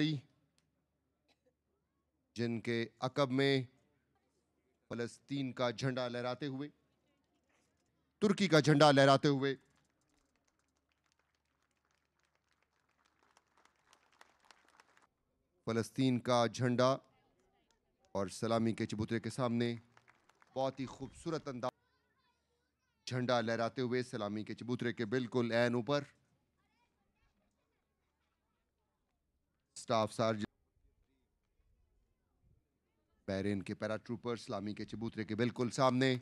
जिनके अकब में फलस्तीन का झंडा लहराते हुए तुर्की का झंडा लहराते हुए फलस्तीन का झंडा और सलामी के चबूतरे के सामने बहुत ही खूबसूरत अंदाज झंडा लहराते हुए सलामी के चबूतरे के बिल्कुल एन ऊपर स्टाफ Sergeant बैरेन के पैराट्रूपर इस्लामी के चबूतरे के बिल्कुल सामने